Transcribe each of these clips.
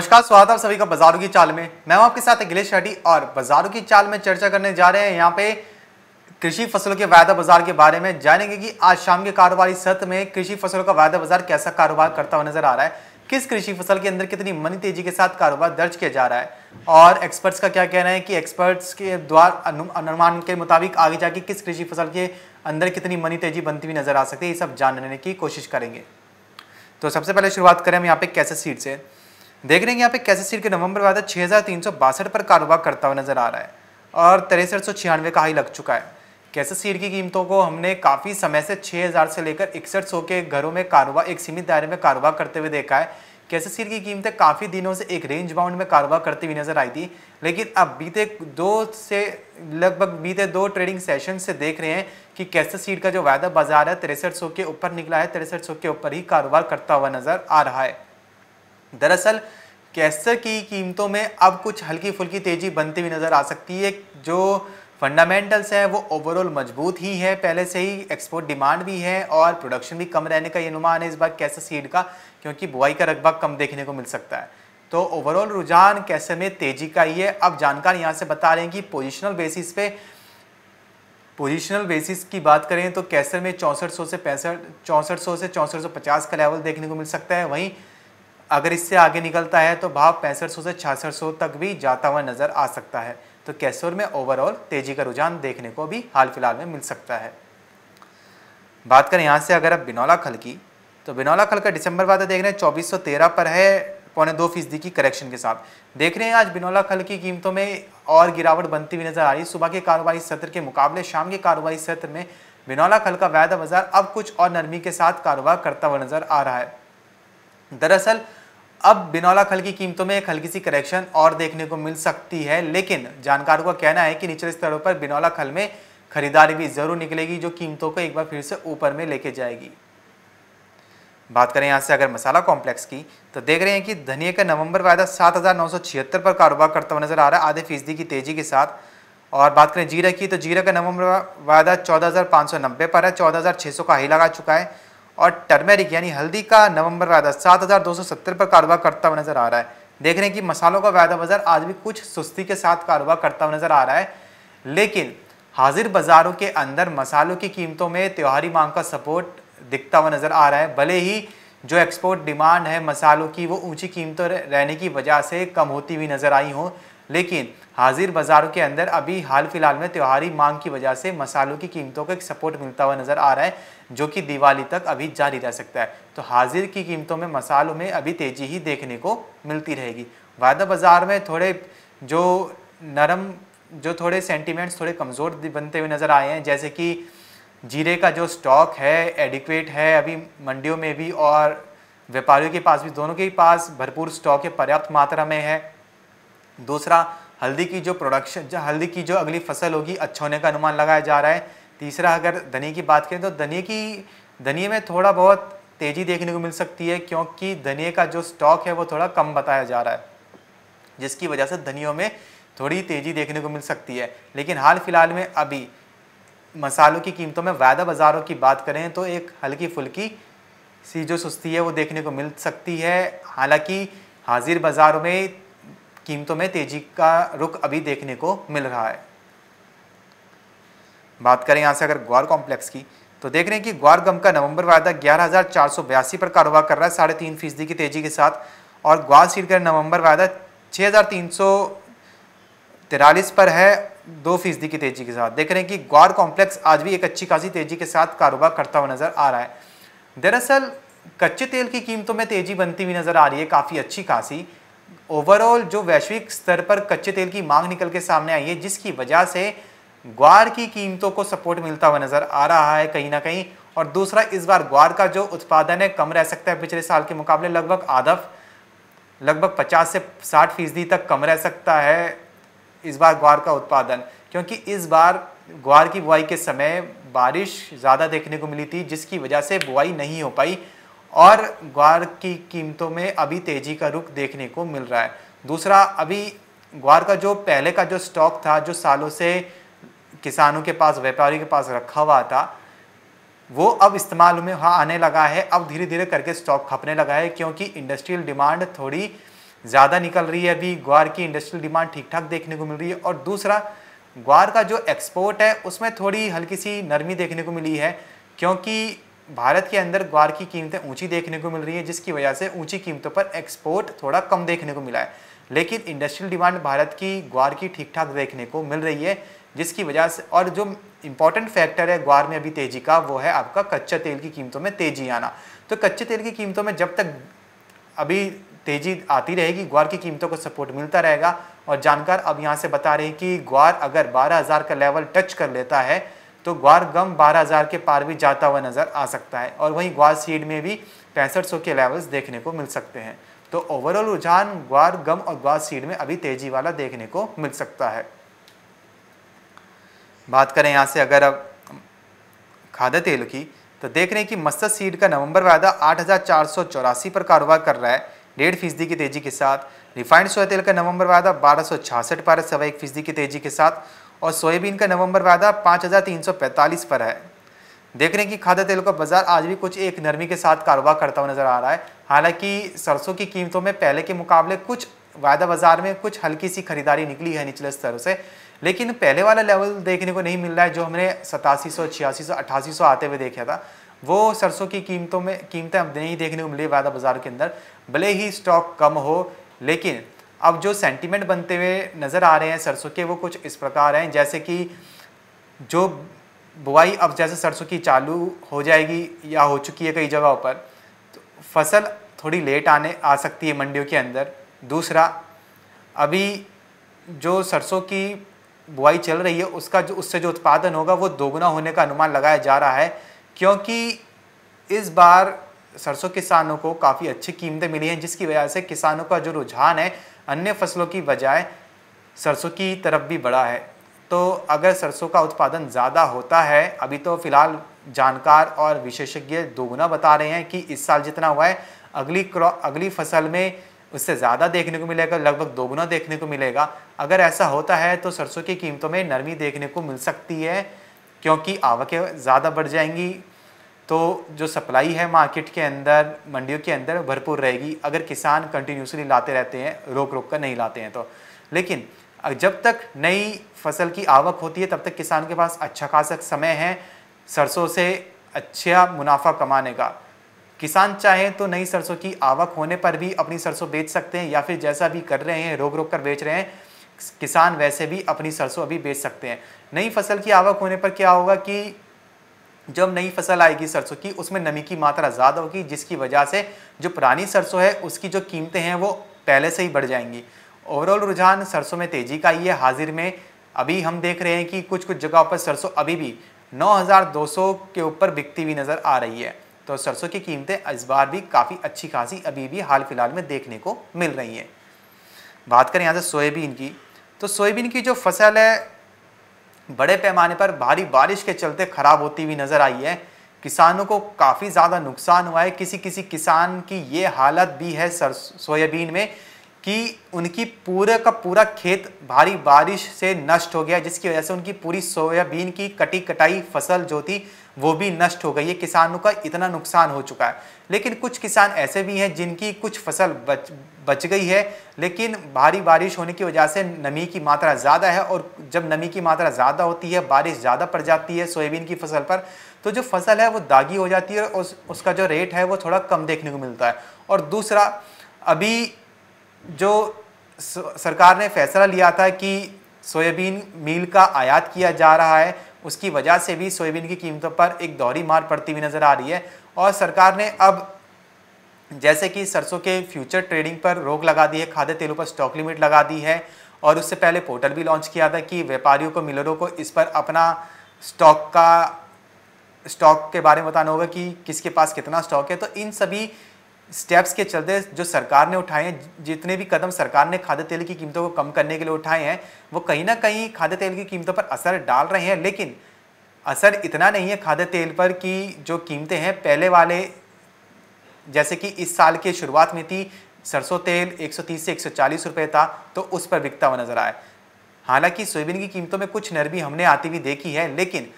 नमस्कार स्वागत आप सभी का बाजारों की चाल में मैं हूं आपके साथ अखिलेश शेट्टी और बाजारों की चाल में चर्चा करने जा रहे हैं यहाँ पे कृषि फसलों के वायदा बाजार के बारे में जानेंगे कि आज शाम के कारोबारी सत्र में कृषि फसलों का वायदा बाजार कैसा कारोबार करता हुआ नजर आ रहा है किस कृषि फसल के अंदर कितनी मनी तेजी के साथ कारोबार दर्ज किया जा रहा है और एक्सपर्ट्स का क्या कहना है कि एक्सपर्ट्स के द्वारा अनुमान के मुताबिक आगे जाके किस कृषि फसल के अंदर कितनी मनी तेजी बनती हुई नजर आ सकती है ये सब जानने की कोशिश करेंगे तो सबसे पहले शुरुआत करें हम यहाँ पे कैसे सीड से देख रहे हैं यहाँ पे कैसे सीट के नवंबर वादा छः हज़ार तीन सौ बासठ पर कारोबार करता हुआ नज़र आ रहा है और तिरसठ सौ छियानवे का हाई लग चुका है कैसे सीर की कीमतों को हमने काफ़ी समय से 6000 से लेकर इकसठ सौ के घरों में कारोबार एक सीमित दायरे में कारोबार करते हुए देखा है कैसे सीट की कीमतें काफ़ी दिनों से एक रेंज बाउंड में कारोबार करती हुई नज़र आई थी लेकिन अब बीते दो से लगभग बीते दो ट्रेडिंग सेशन से देख रहे हैं कि कैसे सीर का जो वायदा बाजार है तिरसठ के ऊपर निकला है तिरसठ के ऊपर ही कारोबार करता हुआ नज़र आ रहा है दरअसल कैसर की कीमतों में अब कुछ हल्की फुल्की तेज़ी बनती हुई नज़र आ सकती है जो फंडामेंटल्स हैं वो ओवरऑल मजबूत ही है पहले से ही एक्सपोर्ट डिमांड भी है और प्रोडक्शन भी कम रहने का ये अनुमान है इस बार कैसर सीड का क्योंकि बुआई का रकबा कम देखने को मिल सकता है तो ओवरऑल रुझान कैसे में तेजी का ही है अब जानकार यहाँ से बता रहे हैं कि पोजिशनल बेसिस पे पोजिशनल बेसिस की बात करें तो कैसर में चौंसठ से पैंसठ चौंसठ से चौंसठ का लेवल देखने को मिल सकता है वहीं अगर इससे आगे निकलता है तो भाव पैंसठ से छियासठ तक भी जाता हुआ नजर आ सकता है तो कैसोर में ओवरऑल तेजी का रुझान देखने को भी हाल फिलहाल में मिल सकता है बात करें यहाँ से अगर आप बिनौला खल की तो बिनौला खल का दिसंबर वादा देख रहे हैं 2413 पर है पौने दो फीसदी की करेक्शन के साथ देख रहे हैं आज बिनौला खल की कीमतों में और गिरावट बनती हुई नजर आ रही है सुबह के कारोबारी सत्र के मुकाबले शाम के कारोबारी सत्र में बिनौला खल का वायदा बाजार अब कुछ और नरमी के साथ कारोबार करता हुआ नजर आ रहा है दरअसल अब बिनौला खल की कीमतों में एक हल्की सी करेक्शन और देखने को मिल सकती है लेकिन जानकारों का कहना है कि निचले स्तरों पर बिनौला खल में खरीदारी भी जरूर निकलेगी जो कीमतों को एक बार फिर से ऊपर में लेके जाएगी बात करें यहाँ से अगर मसाला कॉम्प्लेक्स की तो देख रहे हैं कि धनिया का नवंबर वायदा सात पर कारोबार करता हुआ नजर आ रहा है आधे फीसदी की तेजी के साथ और बात करें जीरा की तो जीरा का नवंबर वायदा चौदह पर है चौदह का ही लगा चुका है और टर्मेरिक यानी हल्दी का नवंबर वायदा सात हज़ार दो सौ सत्तर पर कारोबार करता हुआ नज़र आ रहा है देख रहे हैं कि मसालों का वायदा बाज़ार आज भी कुछ सुस्ती के साथ कारोबार करता हुआ नज़र आ रहा है लेकिन हाजिर बाज़ारों के अंदर मसालों की कीमतों में त्योहारी मांग का सपोर्ट दिखता हुआ नज़र आ रहा है भले ही जो एक्सपोर्ट डिमांड है मसालों की वो ऊंची कीमतों रहने की वजह से कम होती हुई नज़र आई हों लेकिन हाजिर बाज़ारों के अंदर अभी हाल फिलहाल में त्योहारी मांग की वजह से मसालों की कीमतों को एक सपोर्ट मिलता हुआ नज़र आ रहा है जो कि दिवाली तक अभी जारी रह सकता है तो हाजिर की कीमतों में मसालों में अभी तेज़ी ही देखने को मिलती रहेगी वायदा बाज़ार में थोड़े जो नरम जो थोड़े सेंटिमेंट्स थोड़े कमज़ोर बनते हुए नज़र आए हैं जैसे कि जीरे का जो स्टॉक है एडिक्वेट है अभी मंडियों में भी और व्यापारियों के पास भी दोनों के पास भरपूर स्टॉक है पर्याप्त मात्रा में है दूसरा हल्दी की जो प्रोडक्शन जो हल्दी की जो अगली फसल होगी अच्छा होने का अनुमान लगाया जा रहा है तीसरा अगर धनिया की बात करें तो धनिया की धनिया में थोड़ा बहुत तेज़ी देखने को मिल सकती है क्योंकि धनिया का जो स्टॉक है वो थोड़ा कम बताया जा रहा है जिसकी वजह से धनियों में थोड़ी तेज़ी देखने को मिल सकती है लेकिन हाल फिलहाल में अभी मसालों की कीमतों में वायदा बाज़ारों की बात करें तो एक हल्की फुल्की सी जो सुस्ती है वो देखने को मिल सकती है हालांकि हाजिर बाज़ारों में कीमतों में तेजी का रुख अभी देखने को मिल रहा है बात करें यहां से अगर ग्वार कॉम्प्लेक्स की तो देख रहे हैं कि ग्वार गम का नवंबर वायदा ग्यारह पर कारोबार कर रहा है साढ़े तीन फीसदी की तेजी के साथ और ग्वार सीट का नवंबर वायदा छः पर है दो फीसदी की तेजी के साथ देख रहे हैं कि ग्वार कॉम्प्लेक्स आज भी एक अच्छी खासी तेजी के साथ कारोबार करता हुआ नज़र आ रहा है दरअसल कच्चे तेल की कीमतों में तेजी बनती हुई नज़र आ रही है काफ़ी अच्छी खासी ओवरऑल जो वैश्विक स्तर पर कच्चे तेल की मांग निकल के सामने आई है जिसकी वजह से ग्वार की कीमतों को सपोर्ट मिलता हुआ नज़र आ रहा है कहीं ना कहीं और दूसरा इस बार ग्वार का जो उत्पादन है कम रह सकता है पिछले साल के मुकाबले लगभग आधा लगभग 50 से 60 फीसदी तक कम रह सकता है इस बार ग्वार का उत्पादन क्योंकि इस बार ग्वार की बुआई के समय बारिश ज़्यादा देखने को मिली थी जिसकी वजह से बुआई नहीं हो पाई और ग्वार की कीमतों में अभी तेज़ी का रुख देखने को मिल रहा है दूसरा अभी ग्वार का जो पहले का जो स्टॉक था जो सालों से किसानों के पास व्यापारी के पास रखा हुआ था वो अब इस्तेमाल में आने लगा है अब धीरे धीरे करके स्टॉक खपने लगा है क्योंकि इंडस्ट्रियल डिमांड थोड़ी ज़्यादा निकल रही है अभी ग्वार की इंडस्ट्रियल डिमांड ठीक ठाक देखने को मिल रही है और दूसरा ग्वार का जो एक्सपोर्ट है उसमें थोड़ी हल्की सी नरमी देखने को मिली है क्योंकि भारत के अंदर ग्वार की कीमतें ऊंची देखने को मिल रही है जिसकी वजह से ऊंची कीमतों पर एक्सपोर्ट थोड़ा कम देखने को मिला है लेकिन इंडस्ट्रियल डिमांड भारत की ग्वार की ठीक ठाक देखने को मिल रही है जिसकी वजह से और जो इंपॉर्टेंट फैक्टर है ग्वार में अभी तेज़ी का वो है आपका कच्चा तेल की कीमतों में तेज़ी आना तो कच्चे तेल की कीमतों में जब तक अभी तेज़ी आती रहेगी ग्वार की कीमतों को सपोर्ट मिलता रहेगा और जानकार अब यहाँ से बता रहे हैं कि ग्वार अगर बारह हज़ार का लेवल टच कर लेता है तो ग्वार गम 12000 के पार भी जाता हुआ नज़र आ सकता है और वहीं ग्वार सीड में भी पैंसठ के लेवल्स देखने को मिल सकते हैं तो ओवरऑल रुझान ग्वार गम और ग्वार सीड में अभी तेजी वाला देखने को मिल सकता है बात करें यहाँ से अगर अब खाद्य तेल की तो देख रहे हैं कि मस्सद सीड का नवंबर वायदा आठ पर कारोबार कर रहा है डेढ़ फीसदी की तेजी के साथ रिफाइंड सोया तेल का नवंबर वायदा बारह सौ पर सवा एक फीसदी की तेजी के साथ और सोयाबीन का नवंबर वायदा 5,345 पर है देख रहे हैं कि खाद्य तेल का बाजार आज भी कुछ एक नरमी के साथ कारोबार करता हुआ नजर आ रहा है हालांकि सरसों की कीमतों में पहले के मुकाबले कुछ वायदा बाजार में कुछ हल्की सी खरीदारी निकली है निचले स्तर से लेकिन पहले वाला लेवल देखने को नहीं मिल रहा है जो हमने सतासी सौ छियासी सौ अट्ठासी सौ आते हुए देखा था वो सरसों की कीमतों में कीमतें अब नहीं देखने को मिली वायदा बाजार के अंदर भले ही स्टॉक कम हो लेकिन अब जो सेंटीमेंट बनते हुए नज़र आ रहे हैं सरसों के वो कुछ इस प्रकार हैं जैसे कि जो बुआई अब जैसे सरसों की चालू हो जाएगी या हो चुकी है कई जगहों पर तो फसल थोड़ी लेट आने आ सकती है मंडियों के अंदर दूसरा अभी जो सरसों की बुआई चल रही है उसका जो उससे जो उत्पादन होगा वो दोगुना होने का अनुमान लगाया जा रहा है क्योंकि इस बार सरसों किसानों को काफ़ी अच्छी कीमतें मिली हैं जिसकी वजह से किसानों का जो रुझान है अन्य फसलों की बजाय सरसों की तरफ भी बढ़ा है तो अगर सरसों का उत्पादन ज़्यादा होता है अभी तो फिलहाल जानकार और विशेषज्ञ दोगुना बता रहे हैं कि इस साल जितना हुआ है अगली क्रॉ अगली फसल में उससे ज़्यादा देखने को मिलेगा लगभग दोगुना देखने को मिलेगा अगर ऐसा होता है तो सरसों की कीमतों में नरमी देखने को मिल सकती है क्योंकि आवकें ज़्यादा बढ़ जाएंगी तो जो सप्लाई है मार्केट के अंदर मंडियों के अंदर भरपूर रहेगी अगर किसान कंटिन्यूसली लाते रहते हैं रोक रोक कर नहीं लाते हैं तो लेकिन जब तक नई फसल की आवक होती है तब तक किसान के पास अच्छा खासा समय है सरसों से अच्छा मुनाफा कमाने का किसान चाहे तो नई सरसों की आवक होने पर भी अपनी सरसों बेच सकते हैं या फिर जैसा भी कर रहे हैं रोक रोक कर बेच रहे हैं किसान वैसे भी अपनी सरसों अभी बेच सकते हैं नई फसल की आवक होने पर क्या होगा कि जब नई फसल आएगी सरसों की उसमें नमी की मात्रा ज़्यादा होगी जिसकी वजह से जो पुरानी सरसों है उसकी जो कीमतें हैं वो पहले से ही बढ़ जाएंगी ओवरऑल रुझान सरसों में तेज़ी का ही है हाजिर में अभी हम देख रहे हैं कि कुछ कुछ जगहों पर सरसों अभी भी 9,200 के ऊपर बिकती हुई नज़र आ रही है तो सरसों की कीमतें इस बार भी काफ़ी अच्छी खासी अभी भी हाल फिलहाल में देखने को मिल रही हैं बात करें यहाँ से सोयाबीन की तो सोयाबीन की जो फसल है बड़े पैमाने पर भारी बारिश के चलते खराब होती हुई नजर आई है किसानों को काफ़ी ज़्यादा नुकसान हुआ है किसी किसी किसान की ये हालत भी है सर सोयाबीन में कि उनकी पूरे का पूरा खेत भारी बारिश से नष्ट हो गया जिसकी वजह से उनकी पूरी सोयाबीन की कटी कटाई फसल जो थी वो भी नष्ट हो गई है किसानों का इतना नुकसान हो चुका है लेकिन कुछ किसान ऐसे भी हैं जिनकी कुछ फसल बच बच गई है लेकिन भारी बारिश होने की वजह से नमी की मात्रा ज़्यादा है और जब नमी की मात्रा ज़्यादा होती है बारिश ज़्यादा पड़ जाती है सोयाबीन की फसल पर तो जो फसल है वो दागी हो जाती है और उस, उसका जो रेट है वो थोड़ा कम देखने को मिलता है और दूसरा अभी जो सरकार ने फैसला लिया था कि सोयाबीन मील का आयात किया जा रहा है उसकी वजह से भी सोयाबीन की कीमतों पर एक दोहरी मार पड़ती हुई नज़र आ रही है और सरकार ने अब जैसे कि सरसों के फ्यूचर ट्रेडिंग पर रोक लगा दी है खाद्य तेलों पर स्टॉक लिमिट लगा दी है और उससे पहले पोर्टल भी लॉन्च किया था कि व्यापारियों को मिलरों को इस पर अपना स्टॉक का स्टॉक के बारे में बताना होगा कि किसके पास कितना स्टॉक है तो इन सभी स्टेप्स के चलते जो सरकार ने उठाए हैं जितने भी कदम सरकार ने खाद्य तेल की कीमतों को कम करने के लिए उठाए हैं वो कहीं ना कहीं खाद्य तेल की कीमतों पर असर डाल रहे हैं लेकिन असर इतना नहीं है खाद्य तेल पर कि जो कीमतें हैं पहले वाले जैसे कि इस साल के शुरुआत में थी सरसों तेल 130 से 140 रुपए था तो उस पर बिकता हुआ नजर आया हालांकि सोयाबीन की कीमतों में कुछ नरमी हमने आती हुई देखी है लेकिन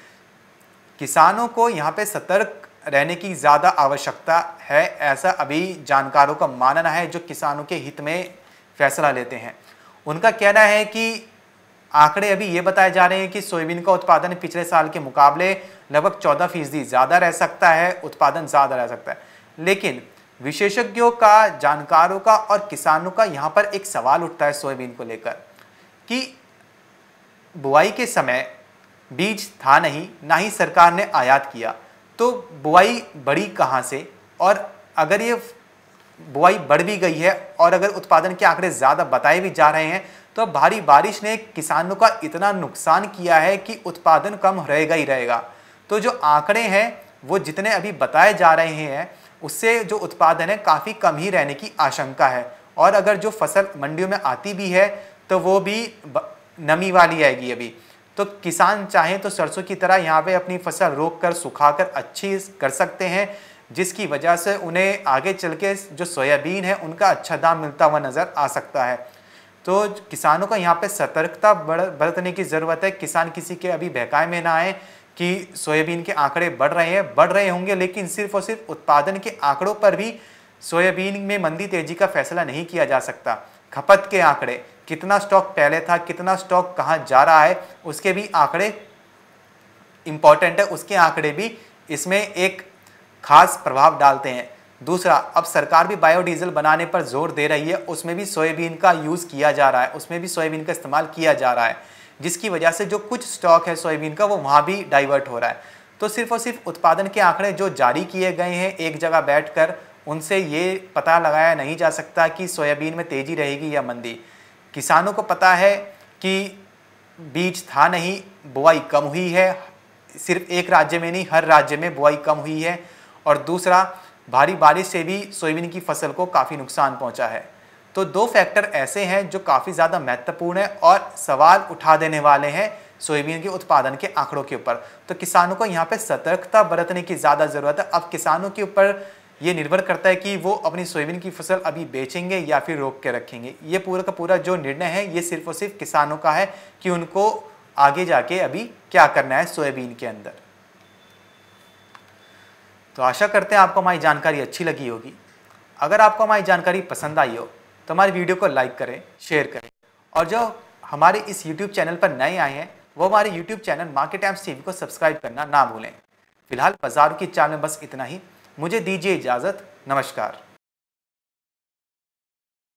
किसानों को यहाँ पे सतर्क रहने की ज़्यादा आवश्यकता है ऐसा अभी जानकारों का मानना है जो किसानों के हित में फैसला लेते हैं उनका कहना है कि आंकड़े अभी ये बताए जा रहे हैं कि सोयाबीन का उत्पादन पिछले साल के मुकाबले लगभग चौदह फीसदी ज़्यादा रह सकता है उत्पादन ज़्यादा रह सकता है लेकिन विशेषज्ञों का जानकारों का और किसानों का यहाँ पर एक सवाल उठता है सोयाबीन को लेकर कि बुआई के समय बीज था नहीं ना ही सरकार ने आयात किया तो बुआई बढ़ी कहाँ से और अगर ये बुआई बढ़ भी गई है और अगर उत्पादन के आंकड़े ज़्यादा बताए भी जा रहे हैं तो भारी बारिश ने किसानों का इतना नुकसान किया है कि उत्पादन कम रहेगा ही रहेगा तो जो आंकड़े हैं वो जितने अभी बताए जा रहे हैं उससे जो उत्पादन है काफ़ी कम ही रहने की आशंका है और अगर जो फसल मंडियों में आती भी है तो वो भी नमी वाली आएगी अभी तो किसान चाहे तो सरसों की तरह यहाँ पे अपनी फसल रोक कर सुखा कर अच्छी कर सकते हैं जिसकी वजह से उन्हें आगे चल के जो सोयाबीन है उनका अच्छा दाम मिलता हुआ नज़र आ सकता है तो किसानों को यहाँ पे सतर्कता बरतने की ज़रूरत है किसान किसी के अभी बहकाए में ना आए कि सोयाबीन के आंकड़े बढ़ रहे हैं बढ़ रहे होंगे लेकिन सिर्फ और सिर्फ उत्पादन के आंकड़ों पर भी सोयाबीन में मंदी तेजी का फैसला नहीं किया जा सकता खपत के आंकड़े कितना स्टॉक पहले था कितना स्टॉक कहाँ जा रहा है उसके भी आंकड़े इम्पॉर्टेंट है उसके आंकड़े भी इसमें एक खास प्रभाव डालते हैं दूसरा अब सरकार भी बायोडीजल बनाने पर जोर दे रही है उसमें भी सोयाबीन का यूज़ किया जा रहा है उसमें भी सोयाबीन का इस्तेमाल किया जा रहा है जिसकी वजह से जो कुछ स्टॉक है सोयाबीन का वो वहाँ भी डाइवर्ट हो रहा है तो सिर्फ और सिर्फ उत्पादन के आंकड़े जो जारी किए गए हैं एक जगह बैठकर उनसे ये पता लगाया नहीं जा सकता कि सोयाबीन में तेज़ी रहेगी या मंदी किसानों को पता है कि बीज था नहीं बुआई कम हुई है सिर्फ एक राज्य में नहीं हर राज्य में बुआई कम हुई है और दूसरा भारी बारिश से भी सोयाबीन की फसल को काफ़ी नुकसान पहुंचा है तो दो फैक्टर ऐसे हैं जो काफ़ी ज़्यादा महत्वपूर्ण है और सवाल उठा देने वाले हैं सोयाबीन के उत्पादन के आंकड़ों के ऊपर तो किसानों को यहाँ पे सतर्कता बरतने की ज़्यादा ज़रूरत है अब किसानों के ऊपर ये निर्भर करता है कि वो अपनी सोयाबीन की फसल अभी बेचेंगे या फिर रोक के रखेंगे ये पूरा का पूरा जो निर्णय है ये सिर्फ और सिर्फ किसानों का है कि उनको आगे जाके अभी क्या करना है सोयाबीन के अंदर तो आशा करते हैं आपको हमारी जानकारी अच्छी लगी होगी अगर आपको हमारी जानकारी पसंद आई हो तो हमारी वीडियो को लाइक करें शेयर करें और जो हमारे इस यूट्यूब चैनल पर नए आए हैं वो हमारे YouTube channel market Aims TV को सब्सक्राइब करना ना भूलें फिलहाल बाजार की चाल में बस इतना ही मुझे दीजिए इजाज़त नमस्कार